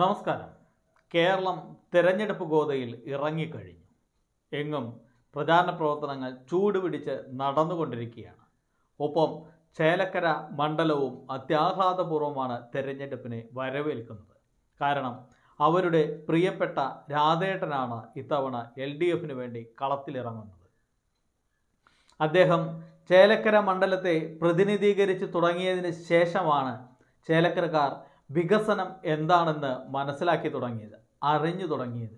നമസ്കാരം കേരളം തിരഞ്ഞെടുപ്പ് ഗോതയിൽ ഇറങ്ങിക്കഴിഞ്ഞു എങ്ങും പ്രചാരണ പ്രവർത്തനങ്ങൾ ചൂടുപിടിച്ച് നടന്നുകൊണ്ടിരിക്കുകയാണ് ഒപ്പം ചേലക്കര മണ്ഡലവും അത്യാഹ്ലാദപൂർവ്വമാണ് തിരഞ്ഞെടുപ്പിനെ വരവേൽക്കുന്നത് കാരണം അവരുടെ പ്രിയപ്പെട്ട രാധേട്ടനാണ് ഇത്തവണ എൽ ഡി എഫിന് വേണ്ടി കളത്തിലിറങ്ങുന്നത് അദ്ദേഹം ചേലക്കര മണ്ഡലത്തെ പ്രതിനിധീകരിച്ച് തുടങ്ങിയതിന് ശേഷമാണ് ചേലക്കരക്കാർ വികസനം എന്താണെന്ന് മനസ്സിലാക്കി തുടങ്ങിയത് അറിഞ്ഞു തുടങ്ങിയത്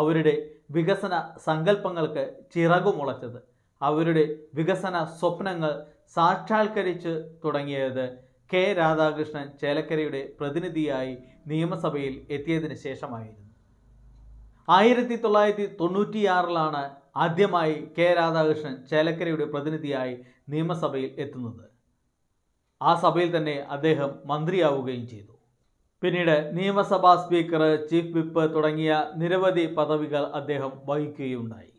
അവരുടെ വികസന സങ്കല്പങ്ങൾക്ക് ചിറകുമുളച്ചത് അവരുടെ വികസന സ്വപ്നങ്ങൾ സാക്ഷാത്കരിച്ച് തുടങ്ങിയത് കെ രാധാകൃഷ്ണൻ ചേലക്കരയുടെ പ്രതിനിധിയായി നിയമസഭയിൽ എത്തിയതിന് ശേഷമായിരുന്നു ആയിരത്തി തൊള്ളായിരത്തി തൊണ്ണൂറ്റിയാറിലാണ് ആദ്യമായി കെ രാധാകൃഷ്ണൻ ചേലക്കരയുടെ പ്രതിനിധിയായി നിയമസഭയിൽ എത്തുന്നത് ആ സഭയിൽ തന്നെ അദ്ദേഹം മന്ത്രിയാവുകയും ചെയ്തു പിന്നീട് നിയമസഭാ സ്പീക്കർ ചീഫ് വിപ്പ് തുടങ്ങിയ നിരവധി പദവികൾ അദ്ദേഹം വഹിക്കുകയുണ്ടായി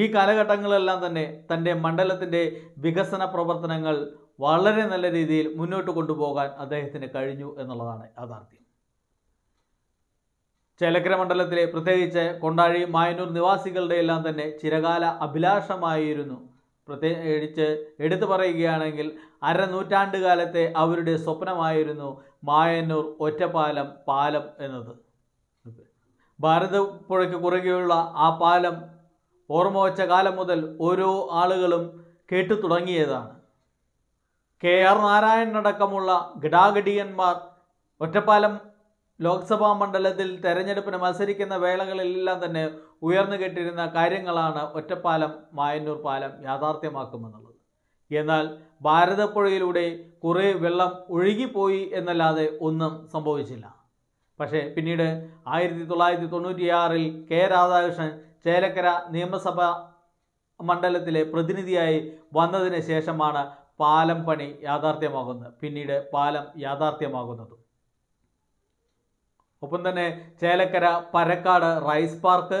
ഈ കാലഘട്ടങ്ങളെല്ലാം തന്നെ തൻ്റെ മണ്ഡലത്തിൻ്റെ വികസന പ്രവർത്തനങ്ങൾ വളരെ നല്ല രീതിയിൽ മുന്നോട്ട് കൊണ്ടുപോകാൻ അദ്ദേഹത്തിന് കഴിഞ്ഞു എന്നുള്ളതാണ് യാഥാർത്ഥ്യം ചേലക്കര മണ്ഡലത്തിലെ പ്രത്യേകിച്ച് കൊണ്ടാഴി മായനൂർ നിവാസികളുടെ എല്ലാം തന്നെ ചിരകാല അഭിലാഷമായിരുന്നു പ്രത്യേകിച്ച് എടുത്തു പറയുകയാണെങ്കിൽ നൂറ്റാണ്ട് കാലത്തെ അവരുടെ സ്വപ്നമായിരുന്നു മായന്നൂർ ഒറ്റപ്പാലം പാലം എന്നത് ഭാരതപ്പുഴയ്ക്ക് കുറുകെയുള്ള ആ പാലം ഓർമ്മ വച്ച കാലം മുതൽ ഓരോ ആളുകളും കേട്ടു തുടങ്ങിയതാണ് കെ ആർ നാരായണനടക്കമുള്ള ഗഡാഗഡിയന്മാർ ഒറ്റപ്പാലം ലോക്സഭാ മണ്ഡലത്തിൽ തെരഞ്ഞെടുപ്പിന് മത്സരിക്കുന്ന വേളകളിലെല്ലാം തന്നെ ഉയർന്നു കെട്ടിരുന്ന കാര്യങ്ങളാണ് ഒറ്റപ്പാലം മായന്നൂർ പാലം യാഥാർത്ഥ്യമാക്കുമെന്നുള്ളത് എന്നാൽ ഭാരതപ്പുഴയിലൂടെ കുറേ വെള്ളം ഒഴുകിപ്പോയി എന്നല്ലാതെ ഒന്നും സംഭവിച്ചില്ല പക്ഷേ പിന്നീട് ആയിരത്തി തൊള്ളായിരത്തി തൊണ്ണൂറ്റിയാറിൽ കെ രാധാകൃഷ്ണൻ ചേലക്കര നിയമസഭ മണ്ഡലത്തിലെ പ്രതിനിധിയായി വന്നതിന് ശേഷമാണ് പാലം പണി യാഥാർത്ഥ്യമാകുന്നത് പിന്നീട് പാലം യാഥാർത്ഥ്യമാകുന്നതും ഒപ്പം തന്നെ ചേലക്കര പരക്കാട് റൈസ് പാർക്ക്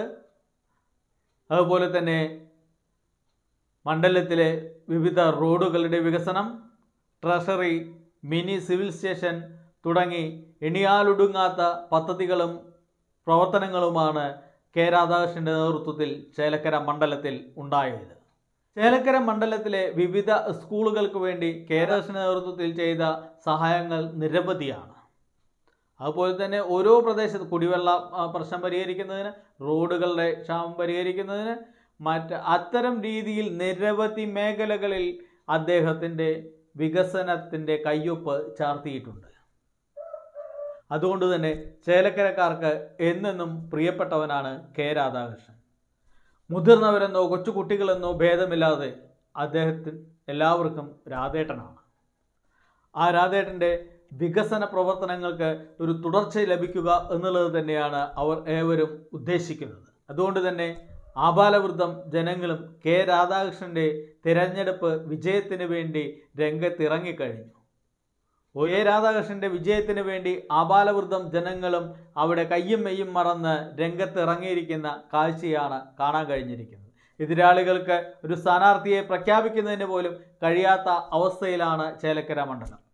അതുപോലെ തന്നെ മണ്ഡലത്തിലെ വിവിധ റോഡുകളുടെ വികസനം ട്രഷറി മിനി സിവിൽ സ്റ്റേഷൻ തുടങ്ങി എണിയാലൊടുങ്ങാത്ത പദ്ധതികളും പ്രവർത്തനങ്ങളുമാണ് കെ രാധാകൃഷ്ണൻ്റെ നേതൃത്വത്തിൽ ചേലക്കര മണ്ഡലത്തിൽ ഉണ്ടായത് ചേലക്കര മണ്ഡലത്തിലെ വിവിധ സ്കൂളുകൾക്ക് വേണ്ടി കെ രാധാകൃഷ്ണൻ്റെ നേതൃത്വത്തിൽ ചെയ്ത സഹായങ്ങൾ നിരവധിയാണ് അതുപോലെ തന്നെ ഓരോ പ്രദേശത്ത് കുടിവെള്ള പ്രശ്നം പരിഹരിക്കുന്നതിന് റോഡുകളുടെ ക്ഷാമം പരിഹരിക്കുന്നതിന് മറ്റ് അത്തരം രീതിയിൽ നിരവധി മേഖലകളിൽ അദ്ദേഹത്തിൻ്റെ വികസനത്തിൻ്റെ കയ്യൊപ്പ് ചാർത്തിയിട്ടുണ്ട് അതുകൊണ്ട് തന്നെ ചേലക്കരക്കാർക്ക് എന്നെന്നും പ്രിയപ്പെട്ടവനാണ് കെ രാധാകൃഷ്ണൻ മുതിർന്നവരെന്നോ കൊച്ചു കുട്ടികളെന്നോ ഭേദമില്ലാതെ അദ്ദേഹത്തിന് എല്ലാവർക്കും രാധേട്ടനാണ് ആ രാധേട്ടൻ്റെ വികസന പ്രവർത്തനങ്ങൾക്ക് ഒരു തുടർച്ച ലഭിക്കുക എന്നുള്ളത് തന്നെയാണ് അവർ ഏവരും ഉദ്ദേശിക്കുന്നത് അതുകൊണ്ട് തന്നെ ആപാലവൃദ്ധം ജനങ്ങളും കെ രാധാകൃഷ്ണൻ്റെ തിരഞ്ഞെടുപ്പ് വിജയത്തിന് വേണ്ടി രംഗത്തിറങ്ങിക്കഴിഞ്ഞു എ രാധാകൃഷ്ണൻ്റെ വിജയത്തിന് വേണ്ടി ആപാലവൃദ്ധം ജനങ്ങളും അവിടെ കയ്യും മെയ്യും മറന്ന് രംഗത്തിറങ്ങിയിരിക്കുന്ന കാഴ്ചയാണ് കാണാൻ കഴിഞ്ഞിരിക്കുന്നത് എതിരാളികൾക്ക് ഒരു സ്ഥാനാർത്ഥിയെ പ്രഖ്യാപിക്കുന്നതിന് പോലും കഴിയാത്ത അവസ്ഥയിലാണ് ചേലക്കര മണ്ഡലം